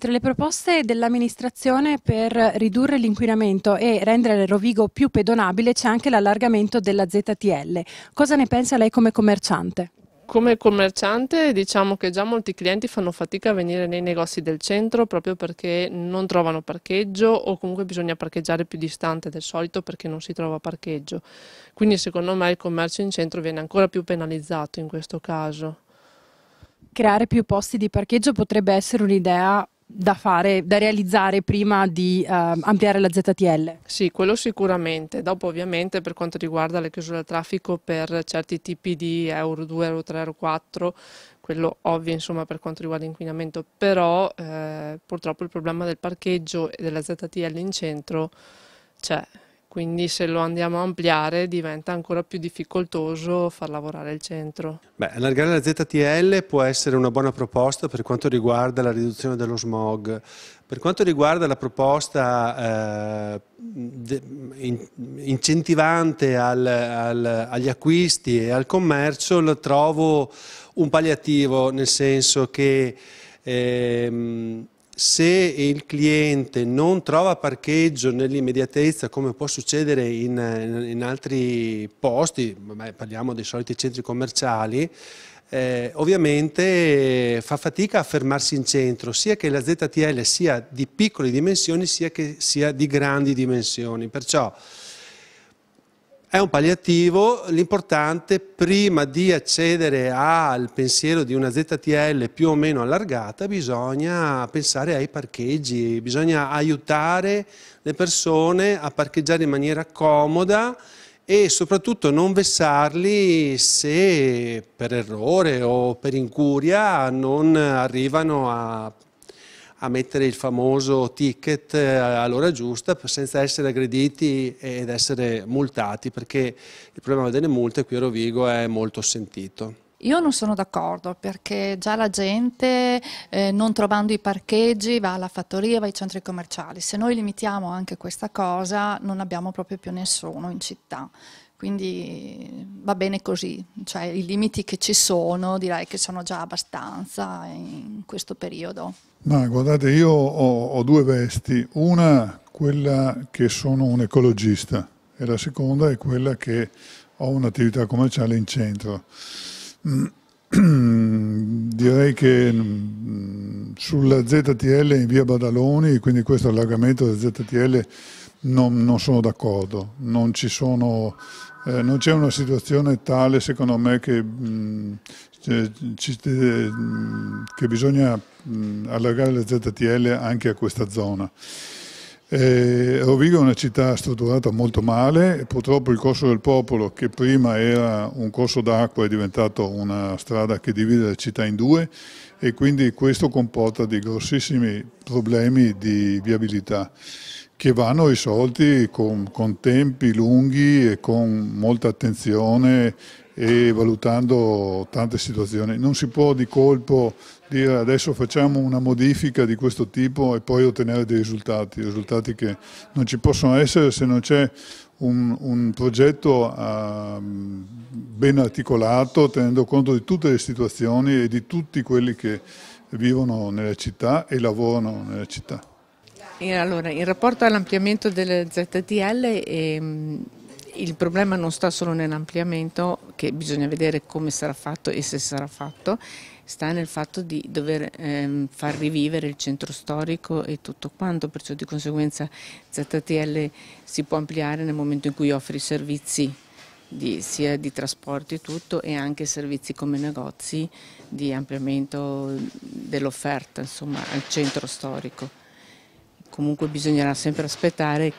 Tra le proposte dell'amministrazione per ridurre l'inquinamento e rendere Rovigo più pedonabile c'è anche l'allargamento della ZTL. Cosa ne pensa lei come commerciante? Come commerciante diciamo che già molti clienti fanno fatica a venire nei negozi del centro proprio perché non trovano parcheggio o comunque bisogna parcheggiare più distante del solito perché non si trova parcheggio. Quindi secondo me il commercio in centro viene ancora più penalizzato in questo caso. Creare più posti di parcheggio potrebbe essere un'idea da fare, da realizzare prima di uh, ampliare la ZTL? Sì, quello sicuramente. Dopo ovviamente per quanto riguarda le chiusure al traffico per certi tipi di Euro 2, Euro 3, Euro 4, quello ovvio insomma per quanto riguarda l'inquinamento, però eh, purtroppo il problema del parcheggio e della ZTL in centro c'è quindi se lo andiamo a ampliare diventa ancora più difficoltoso far lavorare il centro. Beh, allargare la ZTL può essere una buona proposta per quanto riguarda la riduzione dello smog. Per quanto riguarda la proposta eh, in, incentivante al, al, agli acquisti e al commercio, la trovo un palliativo, nel senso che... Ehm, se il cliente non trova parcheggio nell'immediatezza come può succedere in, in altri posti, beh, parliamo dei soliti centri commerciali, eh, ovviamente fa fatica a fermarsi in centro, sia che la ZTL sia di piccole dimensioni, sia che sia di grandi dimensioni. Perciò è un palliativo, l'importante prima di accedere al pensiero di una ZTL più o meno allargata bisogna pensare ai parcheggi, bisogna aiutare le persone a parcheggiare in maniera comoda e soprattutto non vessarli se per errore o per incuria non arrivano a a mettere il famoso ticket eh, all'ora giusta senza essere aggrediti ed essere multati, perché il problema delle multe qui a Rovigo è molto sentito. Io non sono d'accordo perché già la gente eh, non trovando i parcheggi va alla fattoria, va ai centri commerciali. Se noi limitiamo anche questa cosa non abbiamo proprio più nessuno in città. Quindi va bene così, cioè, i limiti che ci sono direi che sono già abbastanza in questo periodo. Ma guardate, io ho, ho due vesti, una quella che sono un ecologista e la seconda è quella che ho un'attività commerciale in centro. Mm. Direi che mm, sulla ZTL in via Badaloni, quindi questo allargamento della ZTL, non, non sono d'accordo. Non eh, c'è eh, una situazione tale, secondo me, che, mh, mm, eh, eh, che bisogna mh, allargare la ZTL anche a questa zona. Eh, Rovigo è una città strutturata molto male, purtroppo il Corso del Popolo che prima era un corso d'acqua è diventato una strada che divide la città in due e quindi questo comporta dei grossissimi problemi di viabilità che vanno risolti con, con tempi lunghi e con molta attenzione e valutando tante situazioni. Non si può di colpo dire adesso facciamo una modifica di questo tipo e poi ottenere dei risultati, risultati che non ci possono essere se non c'è un, un, progetto uh, ben articolato tenendo conto di tutte le situazioni e di tutti quelli che vivono nella città e lavorano nella città. Allora, in rapporto all'ampliamento del ZTL, ehm, il problema non sta solo nell'ampliamento, che bisogna vedere come sarà fatto e se sarà fatto, sta nel fatto di dover ehm, far rivivere il centro storico e tutto quanto, perciò di conseguenza ZTL si può ampliare nel momento in cui offre i servizi di, sia di trasporti e tutto e anche servizi come negozi di ampliamento dell'offerta al centro storico comunque bisognerà sempre aspettare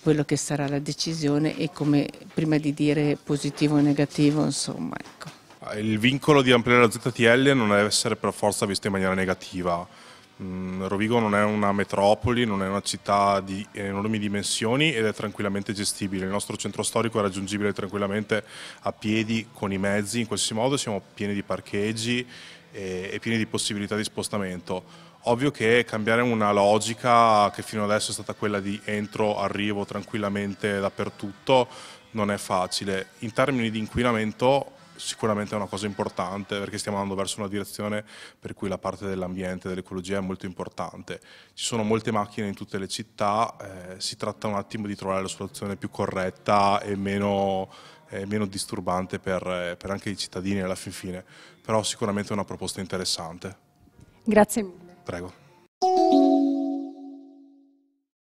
quello che sarà la decisione e come prima di dire positivo o negativo, insomma, ecco. Il vincolo di ampliare la ZTL non deve essere per forza visto in maniera negativa. Mm, Rovigo non è una metropoli, non è una città di enormi dimensioni ed è tranquillamente gestibile. Il nostro centro storico è raggiungibile tranquillamente a piedi, con i mezzi, in qualsiasi modo siamo pieni di parcheggi e pieni di possibilità di spostamento Ovvio che cambiare una logica che fino adesso è stata quella di entro, arrivo tranquillamente dappertutto non è facile. In termini di inquinamento sicuramente è una cosa importante perché stiamo andando verso una direzione per cui la parte dell'ambiente, dell'ecologia è molto importante. Ci sono molte macchine in tutte le città, eh, si tratta un attimo di trovare la soluzione più corretta e meno, eh, meno disturbante per, per anche i cittadini alla fin fine, però sicuramente è una proposta interessante. Grazie mille. Prego.